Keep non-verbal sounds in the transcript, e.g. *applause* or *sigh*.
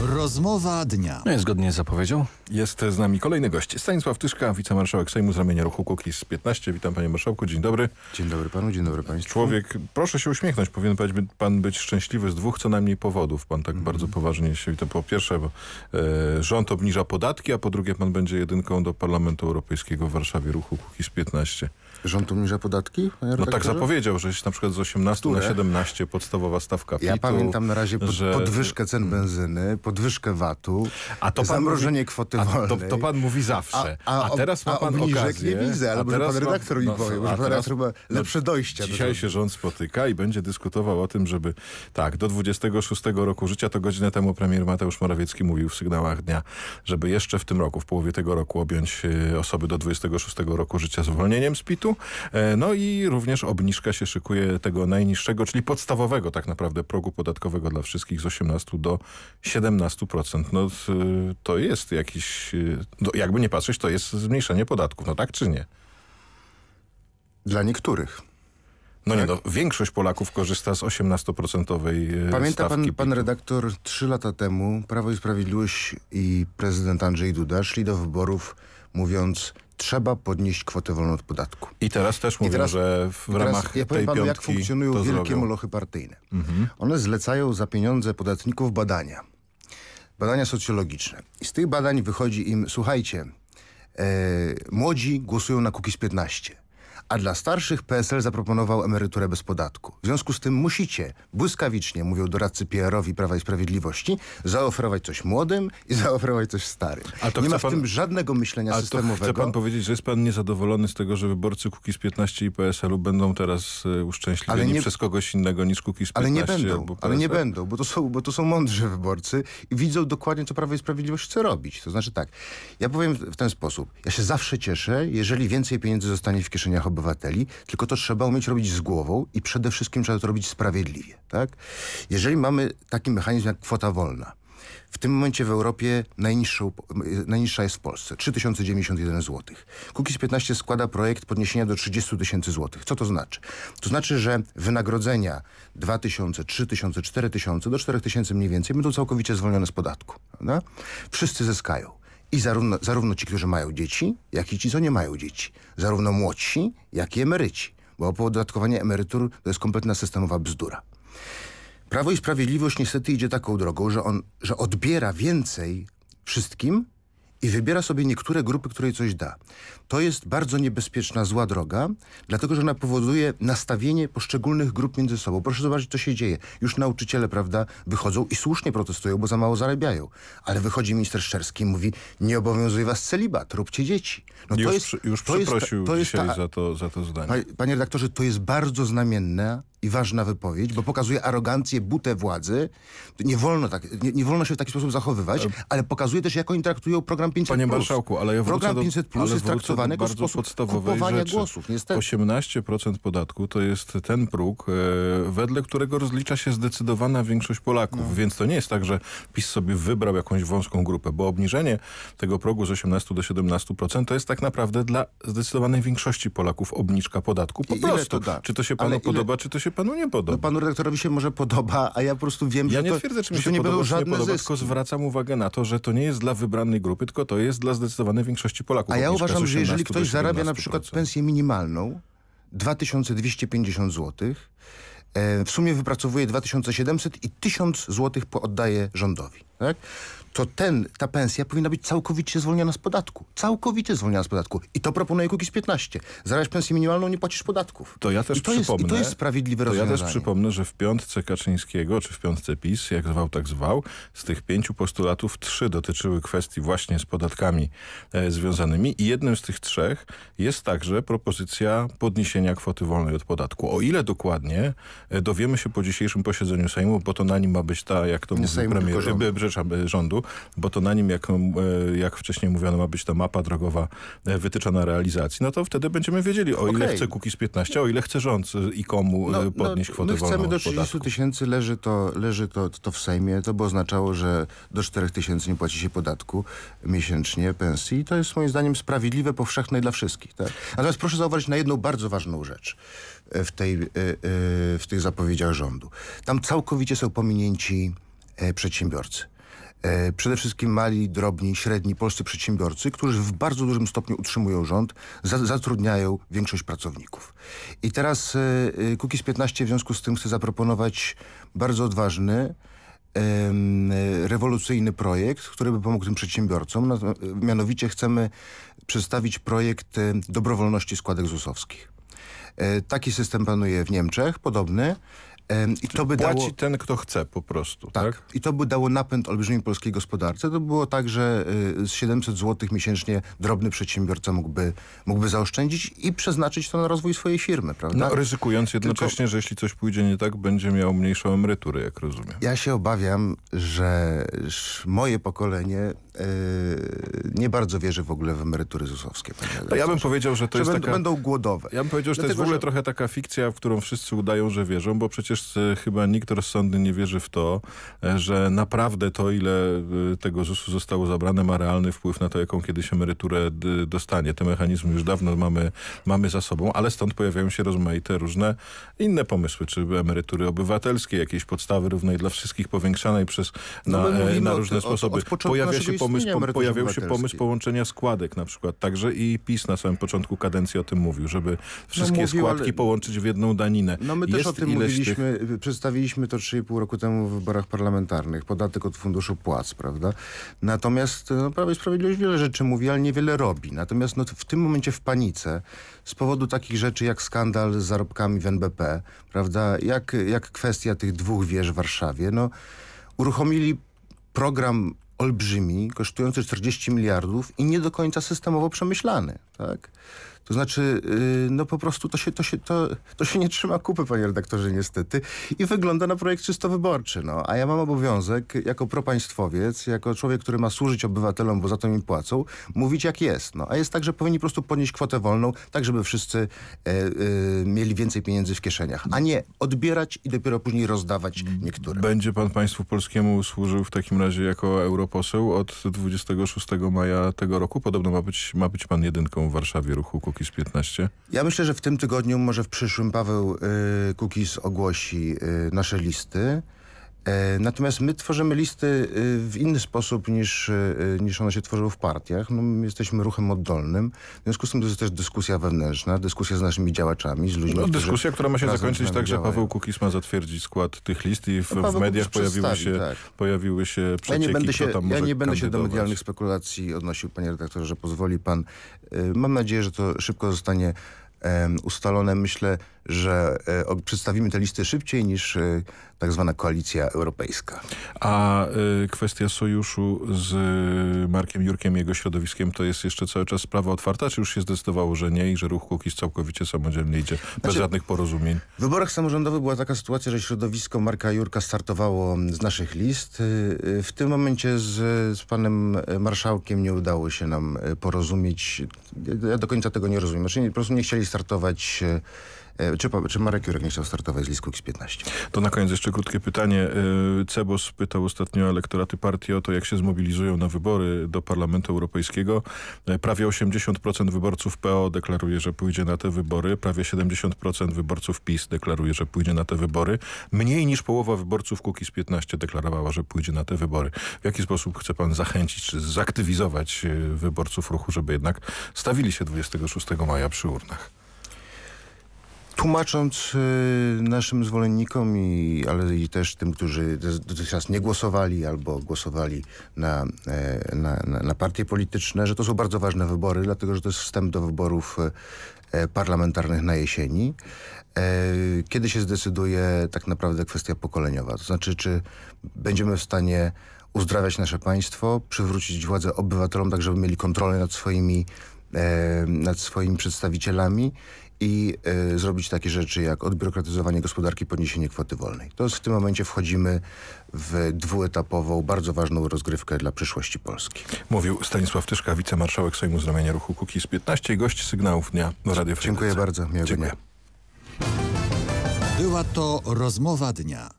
Rozmowa dnia. No zgodnie z zapowiedzią. Jest z nami kolejny gość. Stanisław Tyszka, wicemarszałek Sejmu z ramienia ruchu z 15. Witam panie marszałku, dzień dobry. Dzień dobry panu, dzień dobry państwu. Człowiek, proszę się uśmiechnąć, powinien pan być szczęśliwy z dwóch co najmniej powodów. Pan tak mm -hmm. bardzo poważnie się, to po pierwsze, bo e, rząd obniża podatki, a po drugie pan będzie jedynką do Parlamentu Europejskiego w Warszawie ruchu z 15. Rząd obniża podatki? No tak zapowiedział, że jest na przykład z 18 Które? na 17 podstawowa stawka pit Ja pamiętam na razie pod, że... podwyżkę cen benzyny, podwyżkę VAT-u, zamrożenie mówi, kwoty wolnej. To, to, pan mówi zawsze. A, a, a teraz ma a pan okazję. nie widzę, ale może pan redaktor mi no, powie, może pan redaktor ma no, lepsze dojście. Dzisiaj do się rząd spotyka i będzie dyskutował o tym, żeby tak, do 26 roku życia, to godzinę temu premier Mateusz Morawiecki mówił w sygnałach dnia, żeby jeszcze w tym roku, w połowie tego roku objąć e, osoby do 26 roku życia zwolnieniem z PIT-u. E, no i również obniżka się szykuje tego najniższego, czyli podstawowego tak naprawdę progu podatkowego dla wszystkich z 18 do 17 17%, no to jest jakiś, e, no, jakby nie patrzeć, to jest zmniejszenie podatków, no tak czy nie? Dla niektórych. No tak? nie, no, większość Polaków korzysta z 18% e, Pamięta pan, pan, redaktor, trzy lata temu Prawo i Sprawiedliwość i prezydent Andrzej Duda szli do wyborów mówiąc trzeba podnieść kwotę wolną od podatku. I teraz też mówią, teraz, że w ramach ja powiem tej panu, jak funkcjonują wielkie zrobią. molochy partyjne. Mhm. One zlecają za pieniądze podatników badania badania socjologiczne. I z tych badań wychodzi im, słuchajcie, e, młodzi głosują na Kukiz 15 a dla starszych PSL zaproponował emeryturę bez podatku. W związku z tym musicie błyskawicznie, mówią doradcy PR-owi Prawa i Sprawiedliwości, zaoferować coś młodym i *laughs* zaoferować coś starym. Nie ma w pan... tym żadnego myślenia systemowego. chce pan powiedzieć, że jest pan niezadowolony z tego, że wyborcy z 15 i PSL-u będą teraz e, uszczęśliwieni nie... przez kogoś innego niż Kukiz 15 Ale nie będą, ale nie będą, bo to, są, bo to są mądrzy wyborcy i widzą dokładnie, co Prawo i Sprawiedliwość chce robić. To znaczy tak, ja powiem w ten sposób. Ja się zawsze cieszę, jeżeli więcej pieniędzy zostanie w kieszeniach obywateli obywateli, tylko to trzeba umieć robić z głową i przede wszystkim trzeba to robić sprawiedliwie. Tak? Jeżeli mamy taki mechanizm jak kwota wolna, w tym momencie w Europie najniższa jest w Polsce. 3091 zł. Kukiz 15 składa projekt podniesienia do 30 tysięcy złotych. Co to znaczy? To znaczy, że wynagrodzenia 2000, 3000, 4000 do 4000 mniej więcej będą całkowicie zwolnione z podatku. Prawda? Wszyscy zyskają. I zarówno, zarówno ci, którzy mają dzieci, jak i ci, co nie mają dzieci. Zarówno młodsi, jak i emeryci. Bo opodatkowanie emerytur to jest kompletna systemowa bzdura. Prawo i Sprawiedliwość niestety idzie taką drogą, że, on, że odbiera więcej wszystkim, i wybiera sobie niektóre grupy, której coś da. To jest bardzo niebezpieczna, zła droga, dlatego że ona powoduje nastawienie poszczególnych grup między sobą. Proszę zobaczyć, co się dzieje. Już nauczyciele, prawda, wychodzą i słusznie protestują, bo za mało zarabiają. Ale wychodzi minister Szczerski i mówi, nie obowiązuje was celibat, róbcie dzieci. No to już, jest, już to przeprosił jest jest ta, za, to, za to zdanie. Panie redaktorze, to jest bardzo znamienne i ważna wypowiedź, bo pokazuje arogancję, butę władzy. Nie wolno, tak, nie, nie wolno się w taki sposób zachowywać, e, ale pokazuje też, jak oni traktują program 500+. Panie Marszałku, ale ja Program do, 500 plus jest traktowany jako sposób kupowania rzeczy. głosów. Niestety. 18% podatku to jest ten próg, e, wedle którego rozlicza się zdecydowana większość Polaków. No. Więc to nie jest tak, że PiS sobie wybrał jakąś wąską grupę, bo obniżenie tego progu z 18 do 17% to jest tak naprawdę dla zdecydowanej większości Polaków obniczka podatku. Po I prostu. da? Czy to się panu ile... podoba, czy to się panu nie podoba. No panu redaktorowi się może podoba, a ja po prostu wiem, ja że nie to, twierdzę, czy mi się nie podoba, żadne nie podoba, zyski. tylko zwracam uwagę na to, że to nie jest dla wybranej grupy, tylko to jest dla zdecydowanej większości Polaków. A ja uważam, że jeżeli ktoś zarabia na przykład pensję minimalną, 2250 zł, e, w sumie wypracowuje 2700 i 1000 zł oddaje rządowi tak? to ten, ta pensja powinna być całkowicie zwolniona z podatku. Całkowicie zwolniona z podatku. I to proponuje Kukiz 15. Zarabiasz pensję minimalną, nie płacisz podatków. To ja też I to przypomnę. Jest, I to jest sprawiedliwe rozwiązanie. ja też przypomnę, że w piątce Kaczyńskiego, czy w piątce PiS, jak zwał, tak zwał, z tych pięciu postulatów trzy dotyczyły kwestii właśnie z podatkami e, związanymi i jednym z tych trzech jest także propozycja podniesienia kwoty wolnej od podatku. O ile dokładnie e, dowiemy się po dzisiejszym posiedzeniu Sejmu, bo to na nim ma być ta, jak to nie mówił premier, rzecz rządu, bo to na nim, jak, e, jak wcześniej mówiono, ma być ta mapa drogowa e, wytyczona realizacji, no to wtedy będziemy wiedzieli, o okay. ile chce Kukiz 15, o ile chce rząd e, i komu no, no, podnieść no, kwotę my chcemy do 30 podatku. tysięcy, leży, to, leży to, to w Sejmie, to by oznaczało, że do 4 tysięcy nie płaci się podatku miesięcznie, pensji. To jest moim zdaniem sprawiedliwe, powszechne dla wszystkich. Tak? Natomiast proszę zauważyć na jedną bardzo ważną rzecz w, tej, w tych zapowiedziach rządu. Tam całkowicie są pominięci przedsiębiorcy. E, przede wszystkim mali, drobni, średni polscy przedsiębiorcy, którzy w bardzo dużym stopniu utrzymują rząd, zatrudniają większość pracowników. I teraz e, e Kukiz 15 w związku z tym chce zaproponować bardzo odważny, e, rewolucyjny projekt, który by pomógł tym przedsiębiorcom. Mianowicie chcemy przedstawić projekt dobrowolności składek ZUS-owskich. Taki system panuje w Niemczech, podobny. I to by Płaci dało... ten, kto chce po prostu, tak. tak? I to by dało napęd olbrzymiej polskiej gospodarce. To było tak, że y, z 700 zł miesięcznie drobny przedsiębiorca mógłby, mógłby zaoszczędzić i przeznaczyć to na rozwój swojej firmy, prawda? No, ryzykując jednocześnie, Tylko... że jeśli coś pójdzie nie tak, będzie miał mniejszą emeryturę, jak rozumiem. Ja się obawiam, że moje pokolenie Y, nie bardzo wierzy w ogóle w emerytury ZUS-owskie. ja bym powiedział, że to że jest będą, taka... będą głodowe. Ja bym powiedział, że Dlatego, to jest w ogóle że... trochę taka fikcja, w którą wszyscy udają, że wierzą, bo przecież e, chyba nikt rozsądny nie wierzy w to, e, że naprawdę to, ile e, tego ZUS-u zostało zabrane, ma realny wpływ na to, jaką kiedyś emeryturę dostanie. Te mechanizmy już dawno mamy, mamy za sobą, ale stąd pojawiają się rozmaite różne inne pomysły, czy emerytury obywatelskie, jakiejś podstawy równej dla wszystkich, powiększanej przez na, no na różne od, sposoby. Od Pojawia się pomysł, po, pojawiał się pomysł połączenia składek na przykład także i PiS na samym początku kadencji o tym mówił, żeby no wszystkie no mówił, składki ale... połączyć w jedną daninę. No my też o tym mówiliśmy, tych... Y, przedstawiliśmy to 3,5 roku temu w wyborach parlamentarnych, podatek od funduszu płac, prawda? Natomiast no, Prawo i Sprawiedliwość wiele rzeczy mówi, ale niewiele robi. Natomiast no, w tym momencie w panice z powodu takich rzeczy jak skandal z zarobkami w NBP, prawda? Jak, jak kwestia tych dwóch wież w Warszawie, no uruchomili program olbrzymi, kosztujący 40 miliardów i nie do końca systemowo przemyślany. Tak? To znaczy, y, no po prostu to się, to, się, to, to się nie trzyma kupy, panie redaktorze, niestety. I wygląda na projekt czysto wyborczy. No. A ja mam obowiązek, jako propaństwowiec, jako człowiek, który ma służyć obywatelom, bo za to im płacą, mówić jak jest. No. A jest tak, że powinni po prostu podnieść kwotę wolną, tak żeby wszyscy e, e, mieli więcej pieniędzy w kieszeniach. A nie odbierać i dopiero później rozdawać niektórym. Będzie pan państwu polskiemu służył w takim razie jako europoseł od 26 maja tego roku. Podobno ma być, ma być pan jedynką w Warszawie ruchu Kukiz 15? Ja myślę, że w tym tygodniu, może w przyszłym Paweł y, Kukiz ogłosi y, nasze listy. E, natomiast my tworzymy listy y, w inny sposób niż, y, y, niż one się tworzyły w partiach. No, my jesteśmy ruchem oddolnym. W związku z tym to jest też dyskusja wewnętrzna, dyskusja z naszymi działaczami, z ludźmi, no, Dyskusja, która ma się zakończyć tak, że Paweł Kukis ma zatwierdzić skład tych list i w, w mediach pojawiły się, tak. pojawiły się przecieki, Ja nie będę się, ja nie kandydować. będę się do medialnych spekulacji odnosił, panie redaktorze, że pozwoli pan. Mam nadzieję, że to szybko zostanie ustalone. Myślę, że e, przedstawimy te listy szybciej niż e, tak zwana koalicja europejska. A e, kwestia sojuszu z Markiem Jurkiem i jego środowiskiem to jest jeszcze cały czas sprawa otwarta, czy już się zdecydowało, że nie i że ruch Kukiz całkowicie samodzielnie idzie, znaczy, bez żadnych porozumień? W wyborach samorządowych była taka sytuacja, że środowisko Marka Jurka startowało z naszych list. W tym momencie z, z panem marszałkiem nie udało się nam porozumieć. Ja do końca tego nie rozumiem. Znaczy, po prostu nie chcieli startować startować e, e, czy, czy Marek Jurek nie chciał startować z listu X15? To na koniec jeszcze krótkie pytanie. E, Cebos pytał ostatnio elektoraty partii o to, jak się zmobilizują na wybory do Parlamentu Europejskiego. Prawie 80% wyborców PO deklaruje, że pójdzie na te wybory. Prawie 70% wyborców PiS deklaruje, że pójdzie na te wybory. Mniej niż połowa wyborców z 15 deklarowała, że pójdzie na te wybory. W jaki sposób chce pan zachęcić czy zaktywizować wyborców ruchu, żeby jednak stawili się 26 maja przy urnach? Tłumacząc y, naszym zwolennikom, i, ale i też tym, którzy dotychczas nie głosowali albo głosowali na, e, na, na, na partie polityczne, że to są bardzo ważne wybory, dlatego że to jest wstęp do wyborów e, parlamentarnych na jesieni. E, kiedy się zdecyduje tak naprawdę kwestia pokoleniowa? To znaczy, czy będziemy w stanie uzdrawiać nasze państwo, przywrócić władzę obywatelom, tak żeby mieli kontrolę nad swoimi nad swoimi przedstawicielami i y, zrobić takie rzeczy jak odbiurokratyzowanie gospodarki, podniesienie kwoty wolnej. To jest w tym momencie wchodzimy w dwuetapową, bardzo ważną rozgrywkę dla przyszłości Polski. Mówił Stanisław Tyszka, wicemarszałek swojemu z ruchu Kukiz 15, gość sygnałów dnia na Radio Dziękuję bardzo, miłego Dziękuję. dnia. Była to rozmowa dnia.